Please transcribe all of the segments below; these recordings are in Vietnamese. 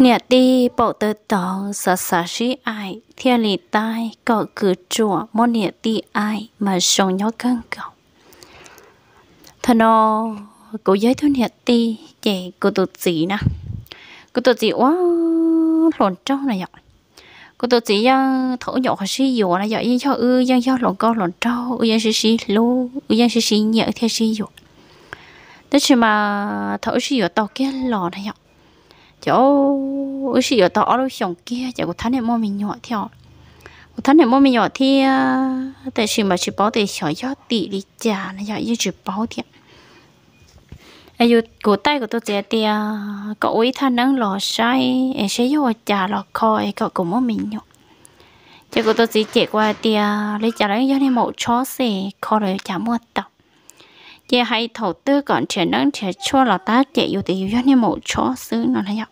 nhà đi bộ tơ tỏ sợ sợ sĩ ai thiên lì tai có cử chùa mô nhà đi ai mà sống nhó cân cầu thà nó cô giới thu nhà đi chạy cô tụt gì nè cô tụt gì quá lộn trâu này nhở cô tụt gì à, dân thổ nhỏ khó sĩ dụ là dạy cho ư dân cho lộn co lộn trâu ư dân sĩ sĩ lô ư dân sĩ sĩ nhớ theo sĩ dụ tức mà thổ sĩ dụ tàu kia lò này nhở chỗ ước gì ở tao ở đâu xong kia chả có thằng này mô mình nhỏ theo có thằng này mô mình nhỏ thì tại sao mà chỉ bảo để sợ gió tị đi chả nó giờ như chỉ bảo thì ai giờ cổ tay của tôi trẻ thì cậu ấy thằng năng lò sai em sẽ vô chả lò kho em cậu cũng mô mình nhỏ chỉ có tôi chỉ chạy qua thì lấy trả lấy cho nên một chó xe kho rồi trả mua tập. chỉ hay thầu tư còn trẻ nắng trẻ cho là ta chạy vô thì vô nên một chó xứ nó là nhau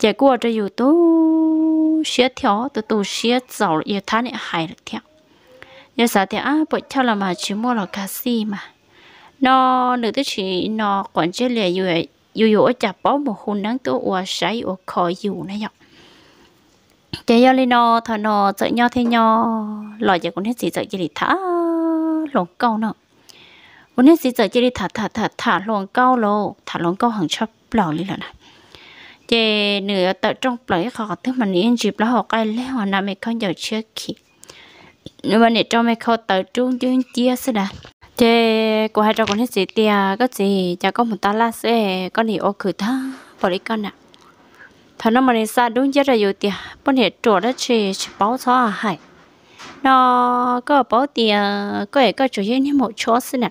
结果这有都协调，都都协走也他那害了条，也啥的啊，不跳了嘛，去摸了卡西嘛，那那都去那管这里有有有家保姆湖南都我谁我可有那样。cái giờ lên nó thà nó sợ nhau thế nhau lòi giờ cũng hết gì sợ chỉ đi thả lồng câu nữa cũng hết gì sợ chỉ đi thả thả thả thả lồng câu lô thả lồng câu hàng chắp lò lên là này chế nửa tờ trong bảy khó tức mà nên dịp là họ cái lẽ họ nằm không giờ chưa kịp nếu mà nè trong mấy khó tờ trung chuyên chia sẽ đạt chế của hai trò con hết gì tia có gì chả có một ta la sẽ con thì ô khử tha bỏ đi con ạ thằng nó mà nên xa đúng chết là dù tia bọn hệ trộn đó chỉ báo cho hải nó có báo tia có thể có chủ như một chỗ xin ạ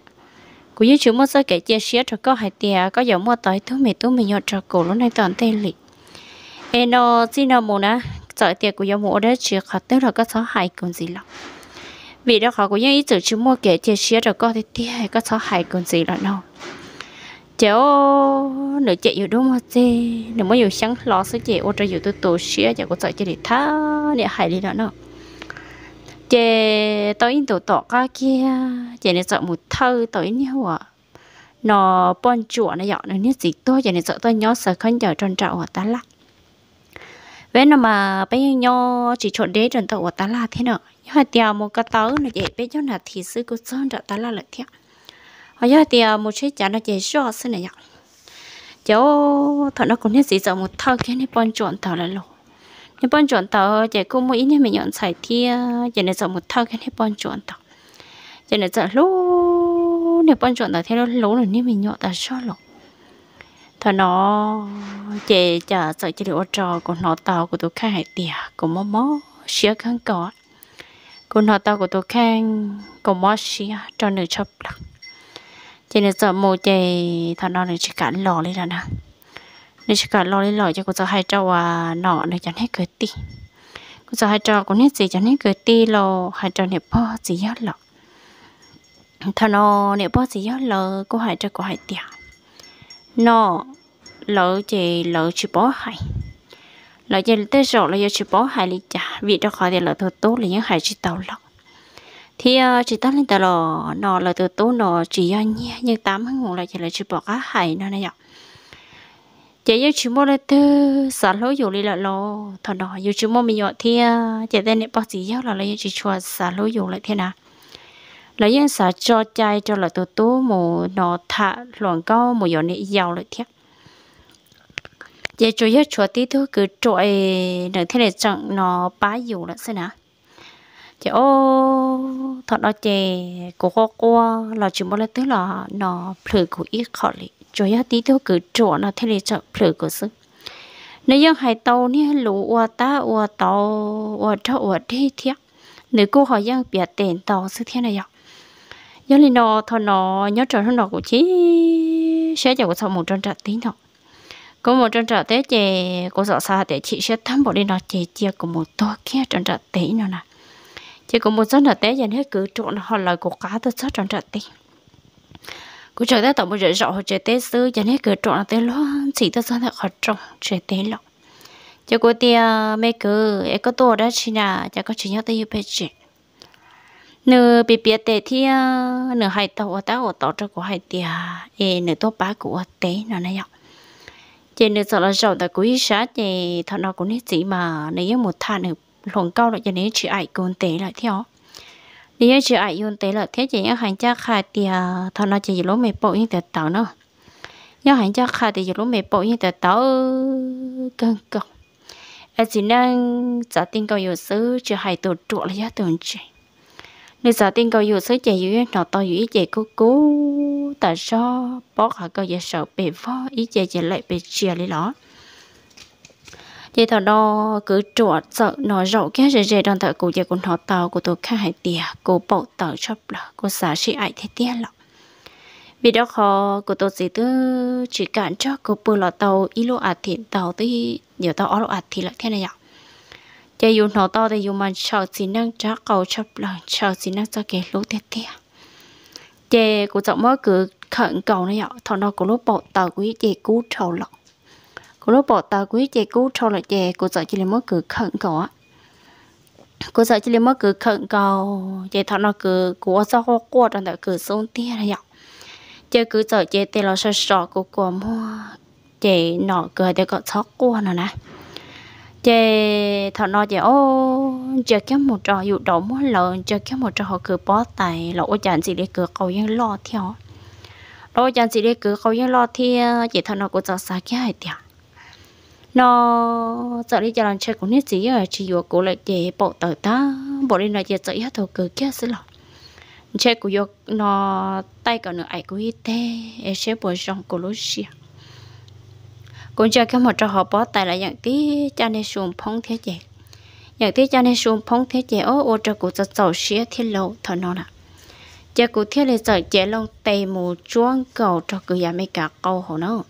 cú như chú mua sơ kể chia sẻ cho có hai tiền có dòng mua tới thứ mì thứ mì nhọt cho cổ lúc này toàn tên lịch eno xin nào mua nè sợ tiền của dòng mua đấy chỉ khát tức là có sáu hai còn gì lắm vì đó khó của những ý tưởng chú mua kể chia sẻ cho có thì tiền có sáu hai còn gì là nào cháu nửa chạy nhiều đúng không chị nửa mới nhiều sáng ló sẽ chạy ô cho nhiều tôi tổ sửa chạy có sợ chạy để thả để hại đi đó nào chế tối in tổ tọ ca kia chế này sợ một thơ tối như hùa nó bon chuột này dọn nó nhất gì tôi chế này sợ tôi nhớ sợ không giờ tròn trậu của ta lắc với nó mà bây giờ nhớ chỉ chọn đế tròn trậu của ta là thế nào nhớ tiều một cái tớ này chế bây giờ là thì sư cô sơn trậu ta lại lợi thiệt nhớ giờ tiều một chiếc chả nó chế cho sư này nhở cháu thằng nó cũng nhất gì sợ một thơ kia này bon chuột thằng là lỗ nếu bọn chọn tàu chạy có mỗi nên mình nhận xài thì chỉ này chọn một thao cái nếu bọn chọn tàu chỉ này chọn lú nếu bọn chọn tàu thì nó lú rồi nên mình nhận tàu số lộc thằng nó chạy chờ sợ chỉ được trò của nó tàu của tôi khai hải tỉa của mó mó xía khăn cỏ của nó tàu của tôi khang của mó xía cho nửa chập lắm chỉ này chọn một chạy thằng nó này chỉ cản lò lên là nào nên chỉ cả lo lấy lo cho cô giáo hai trâu à nọ này cho hết cười tì cô giáo hai trâu cũng hết gì cho hết cười tì lo hai trâu này bao gì hết lọ thằng nọ này bao gì hết lọ cô hai trâu cô hai tiệt nọ lỡ chỉ lỡ chỉ bỏ hai lỡ chỉ tới rồi lỡ chỉ bỏ hai lý chả vì cho khỏi thì lỡ thôi tốt là những hai chỉ tàu lọc thì ờ, chỉ tao lên tao lò nó là từ tố nó chỉ nhé như tám ngủ lại chỉ là chỉ bỏ cá hải nó này ạ chỉ yêu chú mua là tư xả lối dụ đi là lo thằng đó yêu chú mua mình nhọ thì à, chỉ tên này bao gì yêu là lấy chị chùa xả lối dụ lại thế nào lấy những xả cho chai cho là tổ tụ mù nọ thả loạn cao mù dọn này giàu lại thế chỉ chú yêu chùa tí thôi cứ trội nữa thế này chẳng nọ bá dụ là thế nào chỉ ô thằng đó chị cố cô qua là chú mua là tư là nọ phơi của ít khỏi cho ya tí thôi cứ chỗ nó thế này chọn phở cơ sự nếu dân hải tàu nè lũ ua ta ua tàu ua cho ua đi thiệt nếu cô hỏi dân bịa tiền tàu sự thế này ạ nhớ lên nó thôi nó nhớ trở nó nó cũng chỉ sẽ cho cô sau một trăm trả tí thôi có một trăm trả tế chè cô sợ xa để chị sẽ thăm bộ đi nó chè chia của một tô kia trăm trả tí nữa nè chỉ có một dân trả té dành hết cứ trộn họ lời của cá tôi rất trăm trả tiếng cứ chờ tới tổng một rửa rõ chế tới sư cho nên cứ trộn tới luôn chỉ tao sáng thật khó trộn chế tới lọ cho cô tia mấy cứ em có tổ đó chỉ là cho có chị nhớ tới yêu bê à, nửa bị bịa tệ thì nửa hai tàu ở tàu ở tàu cho của hai tia ê nửa tốt bá của tế nó này ạ chị nửa sợ là giàu tại của ít sát thì thằng nào cũng hết gì mà nếu một thằng nửa lồng cao lại cho nên chị ai cũng tế lại theo lý chỉ ai dùng tế là thế chỉ những hành cha khai tiệt à, thọ nó chỉ lỗ mệt bộ như thế tàu nó những hành cha khai thì lỗ mệt bộ như thế tàu gần cầu ở chỉ năng giả tin cầu yếu sứ chỉ hay tổ trụ là giá tưởng chỉ nếu giả tin cầu yếu sứ chỉ yếu nó to yếu chỉ cố cố tại sao bỏ khỏi cầu giờ sợ bị vỡ ý chỉ chỉ lại bị chia lý đó thì thằng đo cứ trọ sợ nó rậu kia rề rề đang thợ cụ giờ cũng họ tàu của tôi khá hay tìa cô bộ tàu chóp là cô xả sĩ ai thế tiếc lắm vì đó khó của tôi chỉ tư chỉ cản cho cô bù lọ tàu ít lô ạt thì tàu thì nhiều tàu ở lọ ạt thì lại thế này ạ giờ dùng nó tàu thì dùng mà sợ chỉ năng trả cầu chóp là sợ chỉ năng cho cái lỗ thế tiếc. giờ của chọn mới cứ khẩn cầu này ạ thằng nó của lúc bộ tàu quý chị cú trầu lọc cô lúc bỏ tàu quý chè cú cho là chè cô sợ chỉ là mất cửa khẩn cỏ cô sợ chỉ là mất cửa khẩn cầu chè thọ nó cửa của do hoa cua trong đó cửa xuống tia là dọc chè cứ sợ chè tê là sợ sợ cô cô mua chè nọ cười để có sót cua nữa nè chè thọ nó chè ô chè cái một trò dụ đổ muốn lợn chè cái một trò họ cửa bó tài lỗ chẳng gì để cửa cầu ยัง lo theo rồi chẳng gì để cửa cầu ยัง lo theo chè thọ nó cũng sợ xa cái hai tiếng nó giờ đi cho làm chơi của nít gì ở chỉ vừa cố lại để bộ tờ ta bộ đi nói giờ giờ hát thầu cười kia xí lọ chơi của vô nó tay cả nửa ảnh của y tế e chơi bộ trong của lối xia cũng chơi cái một trò họ bỏ tay lại dạng tí cha nên xuống phong thế chè dạng tí cha nên xuống phong thế chè ô ô trò của giờ giờ xía thiên lâu thở nó nè chơi của thiên là giờ chơi long tay mù chuông cầu cho cười nhà mấy cả câu hồ nó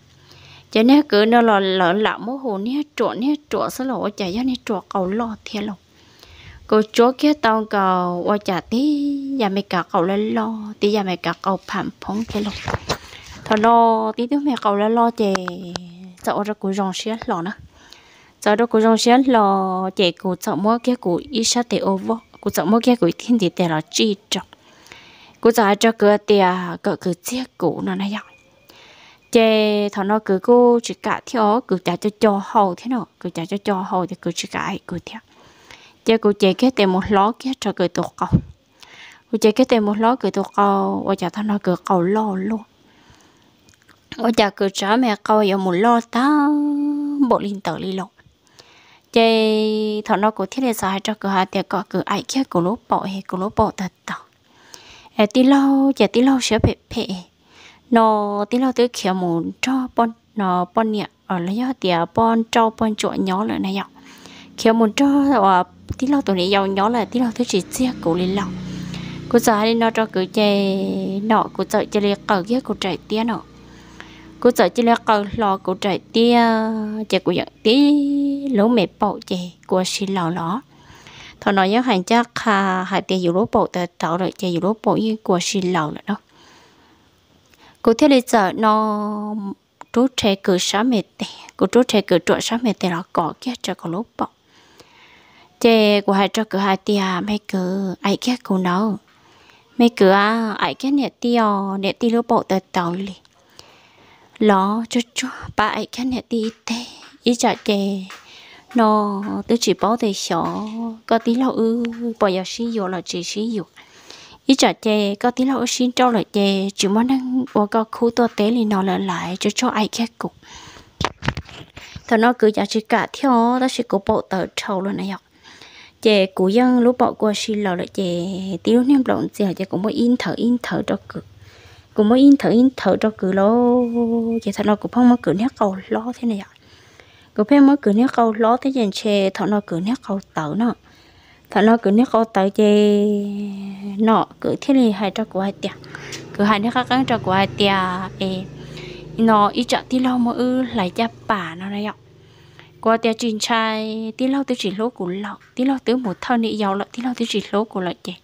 cho nên cứ nó là lỡ lỡ mô hồ nè trọ nè trọ sẽ là chả cho nè trọ cầu lo thiệt lộ cô chúa kia tao cầu qua chả tí nhà mày cả cầu lên lo tí nhà mày cả cầu phạm phóng thiệt lộ thôi lo tí tiếng mẹ cầu lên lo chè sợ ra cú rong xía lo nữa sợ ra cú rong xía lo chè cú sợ mua kia cú ít sát thì ô vô cô sợ mua cái cô thiên thì tè là chi trọng cô sợ cho cửa tè à, cỡ cửa chiếc cũ nó này vậy chè thằng nó cứ cô chỉ cả theo cứ trả cho cho hầu thế nào cứ trả cho cho hầu thì cứ chỉ cả cứ theo chè cứ chè cái tiền một ló cái cho cứ tụt cầu cứ chè cái tiền một ló cứ tụt cầu và chả thằng nó cứ cầu lo luôn và chả cứ trả mẹ cầu giờ một lo ta bộ liên tử liên lộ chè thằng nó cứ thiết để sai cho cứ hai tiền cọ cứ ai cái cứ lố bỏ hay cứ lố bỏ thật tao tí lâu chè tí lâu sẽ bị phê nó tí là tôi kiểu một cho bọn nó bọn nhẹ ở ờ, lấy giờ thì bọn cho bọn chỗ nhỏ lại này nhở kiểu một cho ở ờ, tí là tụi này giàu nhỏ là tí là tôi chỉ chia cổ lên lòng cô giờ đi nó cho cứ chơi nọ cô giờ chơi lấy cờ kia cô chạy tia nọ cô giờ chơi lấy cờ lò cô chạy tia chơi cô giận tí lỗ mẹ bỏ chơi cô xin lò nó thôi nói với hành chắc hà hai tiền dù lỗ bỏ tờ tạo rồi chơi dù lỗ bỏ như cô xin lò nữa đâu cô thiết lý giờ nó trú trẻ cửa sáu mệt tệ cô trú trẻ cửa chuột sáu mệt tệ là cỏ kia cho con lốp bọc chè của hai cho cửa hai tia mấy cửa ai kia cô nấu mấy cửa ai kia nẹt tia nẹt tia lốp bộ tới tàu lì lo cho cho ba ai kia nẹt tia tê ít chả chè nó tôi chỉ bảo để xỏ có tí lâu ư bỏ giờ sử dụng là chỉ sử dụng ý trả chè có tí lâu xin cho lại chè chỉ muốn đang bỏ có khu to tế thì nó lại lại cho cho ai khác cục thằng nó cứ giả chỉ cả theo đó sẽ cố bộ tờ trâu luôn này học chè cú dân lúc bỏ qua xin lò lại chè tiêu nem lộn chè chè cũng mới in thở in thở cho cự cũng mới in thở in thở cho cự lo chè thằng nó cũng không mới cự nét cầu lo thế này ạ cũng phải mới cự nét cầu lo thế chè thằng nó cự nét cầu tờ nữa phải nó cứ nước có tới chê nọ cứ thế này hai trò của hai tiệc cứ hai nước các cái trò của hai tiệc ê nó ít chợ tí lâu mà ư lại cha bà nó này ạ qua tiệc trình trai tí lâu tới chỉ lố của lọ tí lâu tới một thao đi giàu lọ tí lâu tới chỉ lố của lọ chè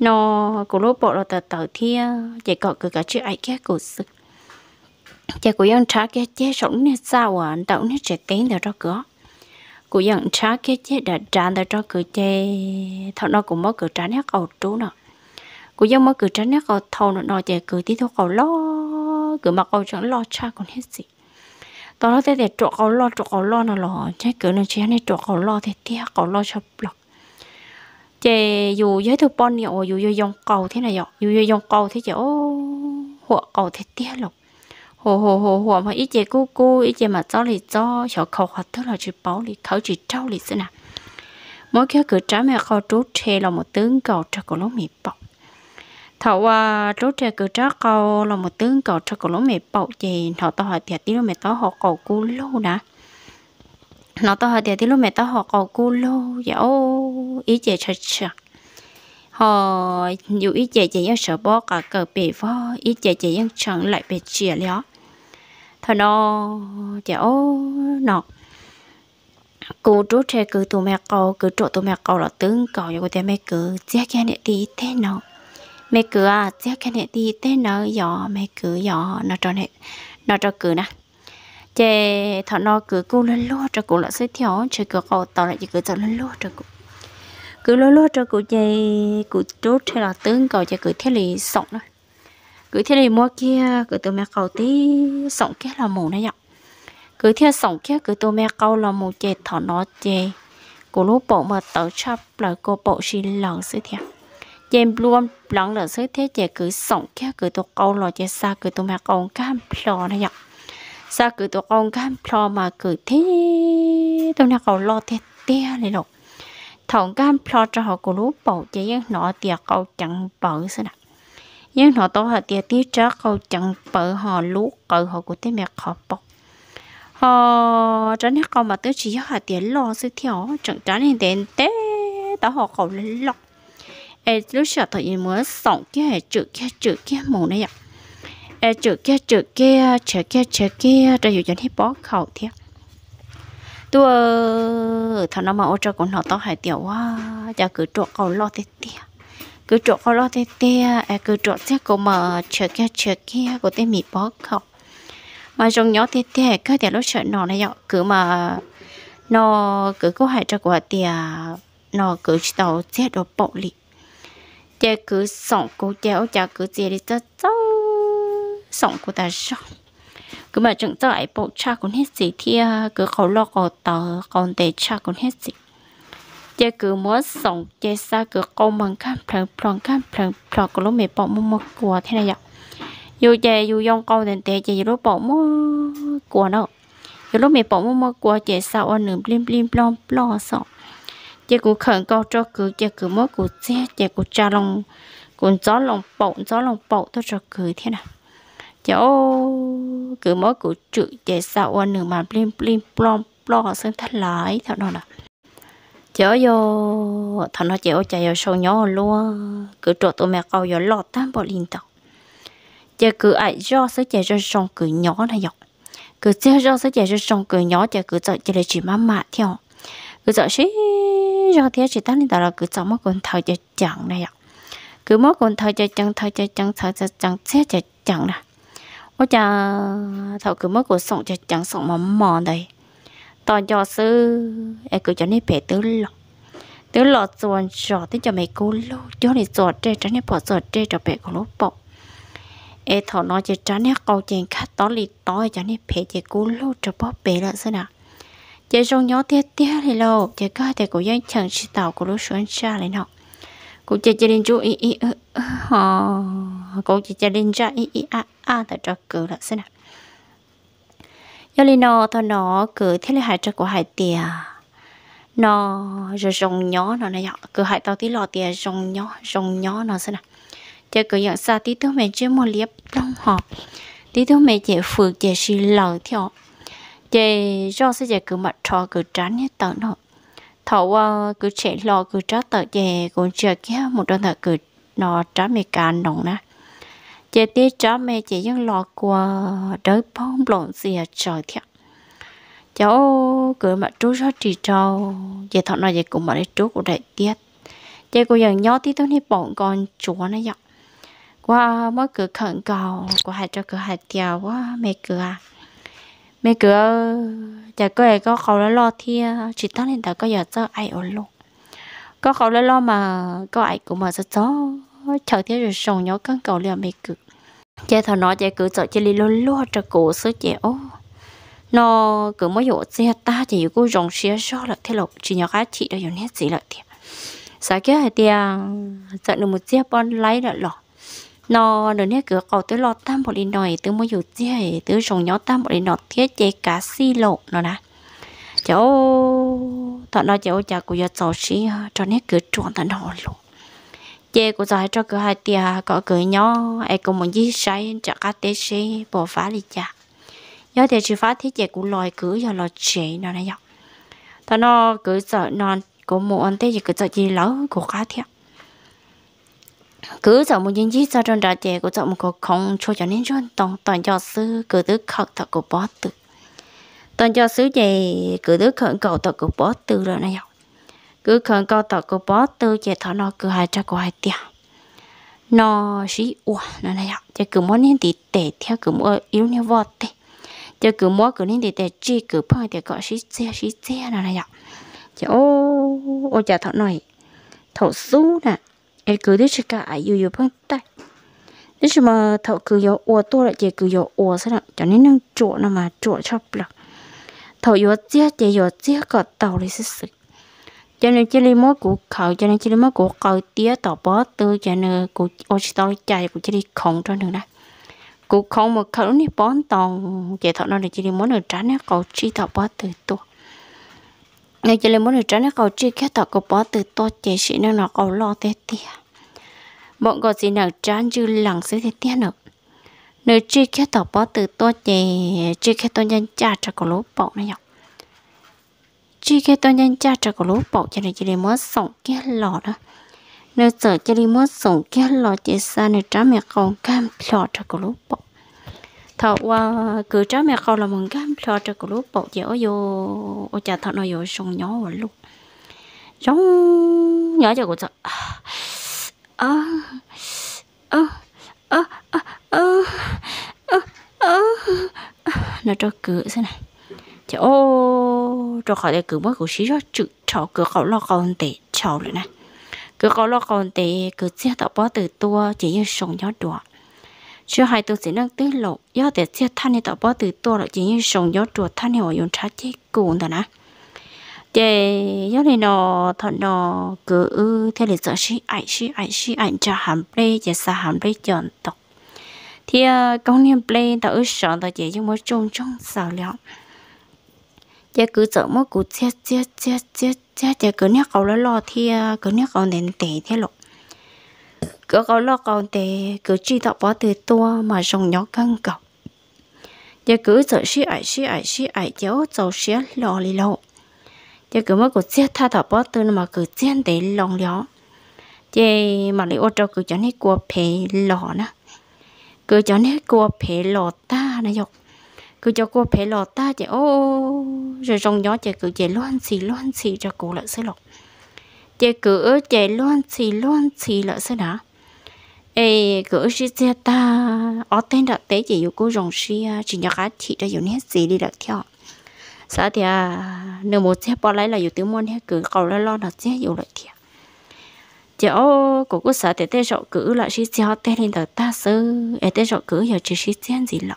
nó của lỗ bộ là tờ tờ thia chạy cọ cứ cả chuyện ai kia của sự chạy của dân trả kia chế sống nên sao à đậu nên trẻ tiếng để ra cửa cụ dặn trả cái chế đã trả đã cho cử chế thọ nó cũng mất cử tránh nét cầu trú nọ cụ dặn mất cử tránh nét cầu thầu nó nó chế cử tí thôi cầu lo cử mà cầu chẳng lo cha còn hết gì tao nói thế để chỗ cầu lo chỗ cầu lo nọ lo chế cử nó chế này chỗ cầu lo thì tia cầu lo cho lọc chế dù giới thực bon nhiều dù dù dòng cầu thế này dọ dù dù dòng cầu thế chế ô hộ cầu thế tia lọc hồ hồ hồ hồ mà ít chế cu cu ít chế mà cho thì cho cho khẩu hoạt tức là chỉ bảo thì khẩu chỉ trâu thì thế nào mỗi khi cứ trái mẹ khẩu trú tre là một tướng cầu cho cổ lỗ mì bọc thầu à trú chê cứ trả cầu là một tướng cầu cho cổ lỗ mì bọc gì thầu tao hỏi thiệt tí lúc mẹ tao họ cầu cu lô đã nó tao hỏi thiệt tí lúc mẹ tao họ cầu cu lô vậy dạ ô ý chế chơi chơi họ ờ, dù ít chạy chạy sợ bỏ cả cờ bể vó ít chạy chạy chẳng lại bể chia léo thôi nó chạy ô nọ cô trú trẻ cứ tụi mẹ cầu cứ trộn tụi mẹ cầu là tướng cầu cho cô té mẹ cứ chết cái này đi thế nào mẹ cứ à chết cái này đi thế nào giờ mẹ cứ giờ nó cho này nó cho cứ nè chè thằng nó cứ cô lên lúa cho cô là sẽ thiếu chơi cứ cầu tao lại chỉ cứ cho lên lúa cho cô cứ lố lố cho cụ chơi cụ chốt hay là tướng cầu cho cụ thế này sọng đó, cứ thế này mua kia cứ tôi mẹ cầu tí sọng kia là mù này nhở cứ thế sọng kia cứ tôi mẹ cầu là mù chơi thọ nó chơi cụ lúc bộ mà tớ chấp là cô bộ xin lòng sự thiệt chém luôn lắng là sự thế chơi cứ sọng kia cứ tôi cầu là chơi xa cứ tôi mẹ cầu cam lò này nhở xa cứ tôi cầu cam lò mà cứ thế tôi mẹ cầu lo thế tia này lộc thông cam cho cho họ của lú bảo chế những nọ tiệt câu chẳng bự sao nè những nọ tao họ tiệt tiết cho câu chẳng bự họ lú cự họ của tên mẹ khó bọc họ cho nên câu mà tới chỉ họ tiệt lo sự thiếu chẳng trả nên đến té đó họ cầu lên lọc ê lúc sợ thời mới sống kia hệ chữ kia chữ kia mù này ạ ê chữ kia chữ kia chữ kia chữ kia rồi dù cho hết bỏ khẩu thiệt tua thằng nào mà ô cho cũng nó to hải tiểu quá giờ cứ trộn cầu lo tê tê cứ trộn cầu lo tê tê à cứ trộn thế cô mà chờ kia chờ kia của tê mì bó không mà trong nhỏ tê tê cứ để lúc sợ nó này cứ mà nó cứ có hải cho của tê nó cứ tàu chết đồ bộ lì giờ cứ sòng cô chéo giờ cứ gì đi cho sòng cô ta sòng cứ mà chúng ta ấy bộ cha con hết gì thì cứ khâu lo cổ tờ còn để cha con hết gì giờ cứ muốn sống giờ xa cứ câu bằng cam phẳng phần cam phẳng phẳng của lúc mẹ bỏ mua một của thế này vậy dù giờ dù dòng con đến tệ giờ lúc bỏ mua của đâu, giờ lúc mẹ bỏ mua một của giờ sao ăn nửa blim blim blom blom sợ giờ cứ khẩn cầu cho cứ giờ cứ muốn cứ chết giờ cứ cha lòng cũng gió lòng bỏ gió lòng bỏ tôi cho cứ thế nào chỗ cứ mỗi cụ chữ chạy sau anh à, nửa mà blim blim plom plom xem thắt lại thằng nào nè chỗ vô thằng nó chỗ chạy vào sâu nhỏ luôn cứ trộn tụi mẹ câu vào lọt tám bỏ liền tàu chạy cứ ai do sẽ chạy ra sông cứ nhỏ này dọc cứ chơi do sẽ chạy ra sông cứ nhỏ chạy cứ chạy chạy chỉ má mạ theo cứ chạy xí do thế chỉ tán lên tàu là cứ chạy mất con thầu chạy chẳng này dọc cứ mất con thầu chạy chẳng thầu chạy chẳng thầu chạy chẳng xe chạy chẳng này có cha thảo cứ mất của sống cho chẳng sống mỏng mòn đây tỏ cho sư em cứ cho nên phải tứ lọ tứ lọ chuồn trò tới cho mày cố lô cho này trò trê cho này bỏ trò trê cho bé của lỗ bỏ em thảo nói cho tránh này câu chuyện khác đó lì tối cho nên phải cho cố lô cho bỏ bé là sao nào chỉ trong nhỏ tiếc tiếc thì lâu chỉ cái thể của dân chẳng chỉ tạo của lỗ xuống xa lên học cô chơi chơi lên chỗ ý ý họ cô chơi chơi lên chỗ ý ý a a thật cho cử là xem nào giờ lên nó thôi nó cử thế là hại cho của hại tiền nó rồi rồng nhỏ nó này cử hại tao tí lọ tiền rồng nhỏ rồng nhỏ nó xem nào chơi cử nhận xa tí thứ mẹ chơi một liếp trong họ tí thứ mẹ chơi phượt chơi xì lờ theo chơi do sẽ chơi cử mặt trò cử tránh hết tận họ thầu ờ, cứ chạy lo cứ trả tờ về cũng chờ kia một đơn thợ cứ nó trả mẹ cả nồng nè chị tí trả mẹ chỉ những lo qua đỡ bông lộn gì à, trời thiệt cháu cứ mà chú cho trì trâu về thọ nói vậy cũng mà đi chú của đại tiết chơi của dần nhỏ tí tôi đi bọn con chúa nó dọc qua mới cứ khẩn cầu của hai cho cửa hai tiều quá mẹ cửa à mấy cửa ờ, chả có ai có khẩu lo lo thì ờ, chỉ tao nên đã có giờ cho ai ổn luôn có khẩu lo lo mà có ai cũng mà cho chó ờ, chờ thế rồi sòng nhỏ căng cầu liền mấy cửa chả thằng nó chả cứ chở chả đi lo lo cho cổ sứ chả ô nó cứ mới hiểu xe ta chỉ có rồng xe so là thế lộc chỉ nhỏ cá chị đã hiểu nét gì lại thiệt sao kia thì giờ được một chiếc bon lấy là lọ nó nữa nè cửa cầu tới lọt tam bộ đi nồi tới mua dụ chia tới trồng nhỏ tam bộ đi nọt thiết chế cá xi lộ nó nè cháu thọ nó cháu chả của giờ cháu xí cho nè cửa chuồng tận hồ luôn chế của giờ cho cửa hai tia có cửa nhỏ ai cũng muốn gì sai chả cá tê xí bỏ phá đi cha nhớ thì chỉ phá thiết chế của loài cửa giờ loài chế nó nè nhóc thọ nó cửa sợ non của một anh tê gì cửa sợ gì lớn của cá thiệt cứ chọn một nhân dịp cho trong đó trẻ của chọn một cuộc không cho cho nên chọn toàn toàn cho sư cứ tứ khóc thật của bó tự toàn cho sư trẻ cứ tứ khẩn cầu thật của bó tự rồi này cứ khẩn cầu thật của bó tự trẻ thọ nó cứ hai cha của hai tiền nó sĩ ủa nó này trẻ cứ muốn nên thì tệ theo cứ muốn yếu như vợ tệ trẻ cứ muốn cứ nên thì tệ chi cứ phong trẻ gọi sĩ xe sĩ xe nó này trẻ ô ô trẻ thọ này thọ su nè yêu yêu mà thợ ô ô tô 哎，搿里是个哎，又有碰带。为什么头搿有我多了，这搿有我上了，叫你能做那么做差不了。头有这这有这个道理是谁？cho nên chỉ lấy mỗi củ khẩu cho nên chỉ lấy mỗi củ cầu tía tỏ bó tư cho nên củ ô chỉ tao chạy củ chỉ đi không cho nên đấy củ không một khẩu này bón tàu chạy thợ nó để chỉ lấy mỗi nửa trái nó cầu chỉ tỏ bó từ to nên chỉ lấy mỗi nửa trái nó cầu chỉ cái tàu cầu bó từ to chạy sĩ nó nó cầu lo tê tiếc bọn có gì nào trán chứ lặng sẽ thế tiếc nữa nơi chỉ khi tàu bỏ từ tôi thì chỉ khi tôi nhân cha cho có lúa bọc này nhọc chỉ khi tôi nhân cha cho có lúa bọc cho nên chỉ để mất sống kia lọ đó nơi sợ chỉ để mất sống kia lọ chỉ xa nơi trả mẹ con cam lọ cho có lúa bọc. thọ qua cứ trả mẹ con là mừng cam lọ cho có lúa bọc chỉ vô ở cha thọ nó vô sông nhỏ rồi lúc giống nhỏ cho của sợ ơ ơ ơ ơ ơ ơ ơ nó cho cửa thế này chả ô cho khỏi đây cửa mất của xí cho chữ cho cửa khẩu lo con tệ cho rồi này, cửa khẩu lo con tệ cửa xe tạo bó từ tua chỉ như sống gió đùa chưa hai tôi sẽ nâng tới lộ do để xe thanh thì tạo bó từ tua là chỉ như sống gió đùa thanh thì họ dùng trái chết cùn rồi nè chế do này nó thằng nó cứ theo lịch sử sĩ ai sĩ ai sĩ ai cho hàm play chế sa hàm play chọn tộc thì công nhân play tao ước sợ tao chế cho mới trung trung sao liệu chế cứ sợ mới cứ chết chết chết chết chết chế cứ nhắc cầu lo lo thì ờ, cứ nhắc cầu nền tệ thế lộ cứ cầu lo cầu tệ cứ chỉ tao bỏ từ to mà dùng nhỏ căng cầu giờ cứ sợ sĩ ai sĩ ai sĩ ai cháu cháu tàu sĩ lo lì chứ cứ mới cứ chết tha thọ bớt tư mà cứ chết để lòng đó chứ mà lấy ô tô cứ cho nên cua phê lò nè cứ cho nên cua phê lò ta nè dọc cứ cho cua phê lò ta chứ ô rồi rong gió chứ cứ chạy loan xì loan xì cho cô lại sẽ lọc chứ cứ chạy loan xì loan xì lại sẽ đã ê cứ xí xe ta ở tên đặt tế à, chỉ yêu cô rồng xí chỉ nhớ cá chị cho yêu nét gì đi được theo xã thì à nếu một xe bỏ lấy là dù tiếng môn hết cứ cầu lo lo là xe dù lại thiệt chỗ của cô xã thì tê rọ cử là xí xe tê lên tờ ta sư ở tê rọ cử giờ chỉ xí xe gì lọ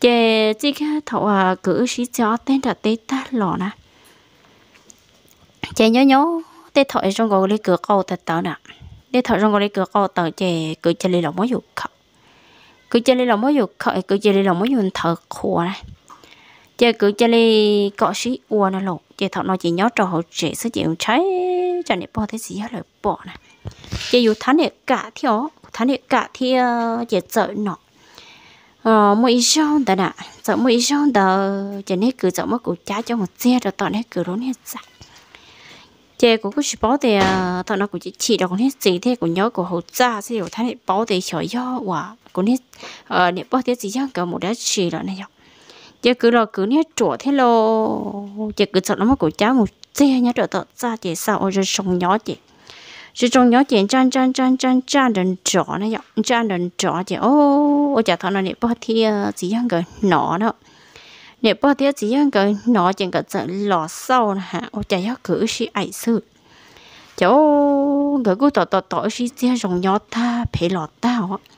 chè chỉ cái thầu à cử xí xe tên là tê ta lọ nè chè nhớ nhớ tê thọ trong gọi lấy cửa cầu thật tờ nè tê thọ trong gọi lấy cửa cầu tờ chè cử chè lấy lọ mới dùng khẩu cứ chơi lấy lọ mới dùng khẩu cứ chơi lấy lọ mới dùng thở khổ này giờ cứ cho đi cọ sĩ ua nó lộ giờ thọ nó chỉ nhó trò hậu trẻ sẽ chịu cháy cho nên bỏ thế gì hết rồi bỏ này giờ dù tháng này cả thiếu tháng này cả thiếu giờ chợ nọ ờ mỗi xong đó nè chợ mỗi xong đó cho nên cứ chợ mất cụ cha cho một xe rồi tao nên cứ đốn hết sạch chè cũng cô chỉ thì thọ nó cũng chỉ chỉ đâu hết gì thế cũng nhớ của hậu cha sẽ hiểu tháng này bỏ thì hiểu do quả cũng hết ờ để bảo thế gì chẳng cả một đá chỉ là này nhóc chứ cứ lo cứ nhớ chỗ thế lo chứ cứ sợ lắm mà của cháu một xe nhớ chỗ tọt ra chị sao rồi sống nhỏ chị rồi trong nhỏ chị chan chan chan chan chan đần chỗ này nhở chan đần chỗ chị ô ôi chả thằng này bao thia chỉ đang cái nọ đó này bao thia chỉ đang cái nọ chị cái sợ lò sau nè ôi chả nhớ cứ xí ai sự chỗ người cứ tọt tọt tọt xí xe sông nhỏ ta phải lọt tao á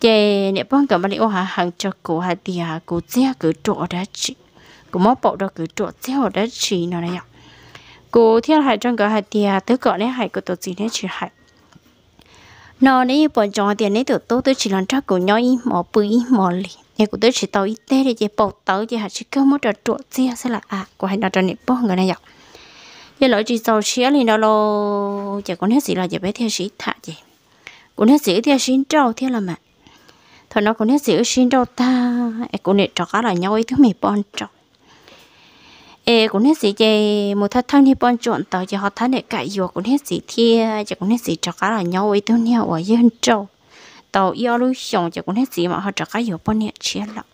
chị nè cả cầm bạn ô hà hàng cho cô hà thì hà cô chia cứ chỗ đã chị cô móc bộ đó cứ chỗ theo đã chị nó này ạ cô theo hải trong cái hà thì hà tới gọi nè hải cô tổ gì nè chị hải nó này bọn hà tiền này tổ tổ tới chỉ làm trắc cô nhói mỏ bưởi mỏ lì nè cô tới chỉ tàu ít tê để chị bầu tàu chị hà chỉ kêu móc đó chỗ chia sẽ là à cô hãy nói cho nè bông người này ạ giờ lỡ chị tàu xía lên đó lo chả có nét gì là giờ bé theo sĩ thả chị cũng nét gì theo sĩ trâu theo là mẹ thôi nó cũng hết dữ xin đâu ta em cũng trò cá là nhau ấy thứ mì bọn trọc em cũng hết gì vậy một thằng thằng đi bọn trộn tàu giờ họ thằng này cãi vừa cũng hết gì thia giờ cũng nét gì cá là nhau ấy thứ nhau ở dân trâu tàu yêu lưu xong giờ cũng hết gì mà họ trò cá vừa bọn nét chia lắm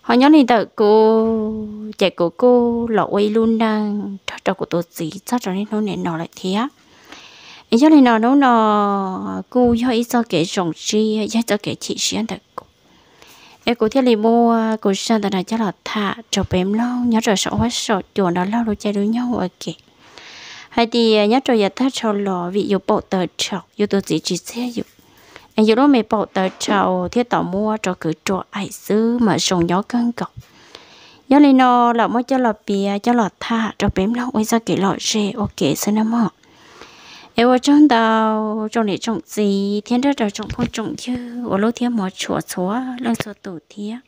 họ nhớ này đợi cô chạy của cô lọ quay luôn đang cho cho của tôi gì sao cho nên nó nè nó lại thế ý cho nên nó nó nó cho do cho kể rộng chi do cho kể chị sĩ anh thật em cũng thiết lý mua của sang tận này cho là thả cho bém lâu nhớ rồi sợ hết sợ chuồn đó lâu rồi chơi đối nhau ok hay thì ờ, nhớ rồi giờ thả cho lò vị dụ bộ tờ trọc dụ tôi chỉ chỉ xe dụ em dụ lúc mày bộ tờ trọc thiết tạo mua cho cứ chỗ ải xứ mà sùng nhó cân cọc nhớ lên nó là mới cho lò bia cho lò thả cho bém lâu bây giờ kể lò rè ok xin em học 我种稻，种点种子，天里头种颗种秧，我天铁磨错啊，能锄土地。